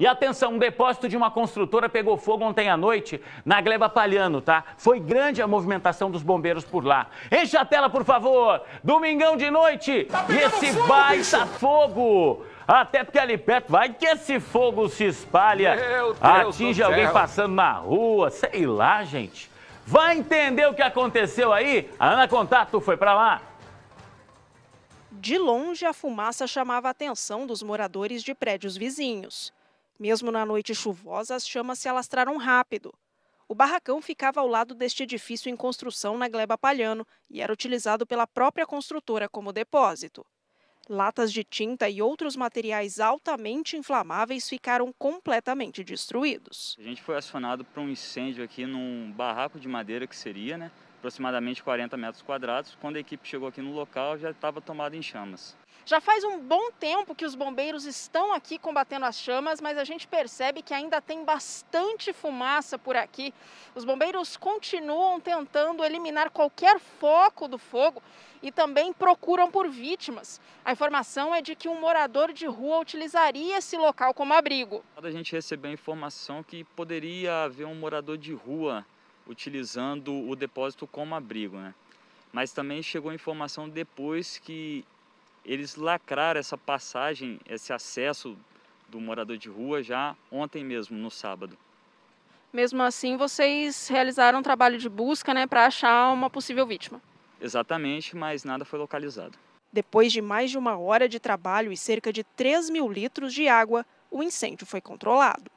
E atenção, um depósito de uma construtora pegou fogo ontem à noite na Gleba Palhano, tá? Foi grande a movimentação dos bombeiros por lá. Enche a tela, por favor. Domingão de noite. Tá e esse fogo, baita bicho. fogo. Até porque ali perto vai que esse fogo se espalha, atinge alguém céu. passando na rua, sei lá, gente. Vai entender o que aconteceu aí? A Ana Contato foi para lá. De longe, a fumaça chamava a atenção dos moradores de prédios vizinhos. Mesmo na noite chuvosa, as chamas se alastraram rápido. O barracão ficava ao lado deste edifício em construção na Gleba Palhano e era utilizado pela própria construtora como depósito latas de tinta e outros materiais altamente inflamáveis ficaram completamente destruídos. A gente foi acionado para um incêndio aqui num barraco de madeira que seria, né? aproximadamente 40 metros quadrados. Quando a equipe chegou aqui no local, já estava tomado em chamas. Já faz um bom tempo que os bombeiros estão aqui combatendo as chamas, mas a gente percebe que ainda tem bastante fumaça por aqui. Os bombeiros continuam tentando eliminar qualquer foco do fogo e também procuram por vítimas. A informação é de que um morador de rua utilizaria esse local como abrigo. A gente recebeu a informação que poderia haver um morador de rua utilizando o depósito como abrigo, né? Mas também chegou a informação depois que eles lacraram essa passagem, esse acesso do morador de rua já ontem mesmo, no sábado. Mesmo assim, vocês realizaram um trabalho de busca né, para achar uma possível vítima. Exatamente, mas nada foi localizado. Depois de mais de uma hora de trabalho e cerca de 3 mil litros de água, o incêndio foi controlado.